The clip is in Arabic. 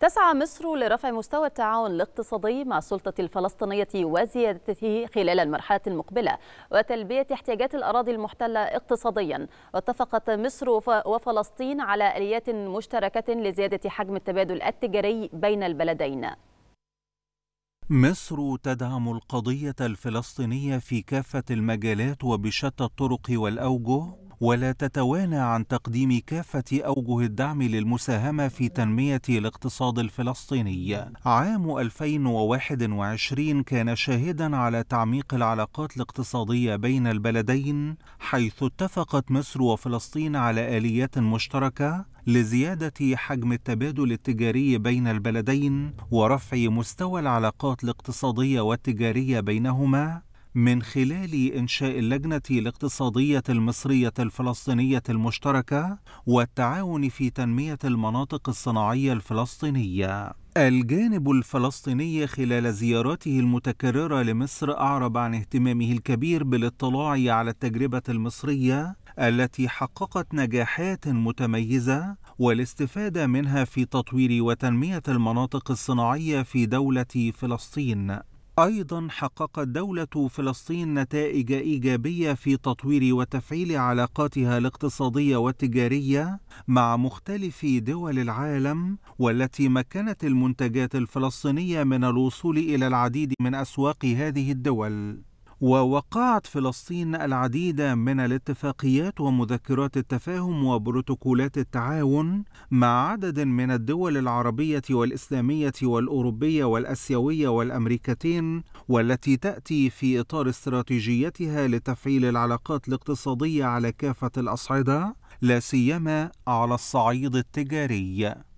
تسعى مصر لرفع مستوى التعاون الاقتصادي مع السلطة الفلسطينية وزيادته خلال المرحلة المقبلة وتلبية احتياجات الأراضي المحتلة اقتصاديا واتفقت مصر وفلسطين على آليات مشتركة لزيادة حجم التبادل التجاري بين البلدين مصر تدعم القضية الفلسطينية في كافة المجالات وبشتى الطرق والأوجه ولا تتوانى عن تقديم كافة أوجه الدعم للمساهمة في تنمية الاقتصاد الفلسطيني. عام 2021 كان شاهدا على تعميق العلاقات الاقتصادية بين البلدين حيث اتفقت مصر وفلسطين على آليات مشتركة لزيادة حجم التبادل التجاري بين البلدين ورفع مستوى العلاقات الاقتصادية والتجارية بينهما من خلال إنشاء اللجنة الاقتصادية المصرية الفلسطينية المشتركة والتعاون في تنمية المناطق الصناعية الفلسطينية. الجانب الفلسطيني خلال زياراته المتكررة لمصر أعرب عن اهتمامه الكبير بالاطلاع على التجربة المصرية التي حققت نجاحات متميزة والاستفادة منها في تطوير وتنمية المناطق الصناعية في دولة فلسطين. أيضا حققت دولة فلسطين نتائج إيجابية في تطوير وتفعيل علاقاتها الاقتصادية والتجارية مع مختلف دول العالم والتي مكنت المنتجات الفلسطينية من الوصول إلى العديد من أسواق هذه الدول ووقعت فلسطين العديد من الاتفاقيات ومذكرات التفاهم وبروتوكولات التعاون مع عدد من الدول العربية والإسلامية والأوروبية والأسيوية والأمريكتين والتي تأتي في إطار استراتيجيتها لتفعيل العلاقات الاقتصادية على كافة الأصعدة لا سيما على الصعيد التجاري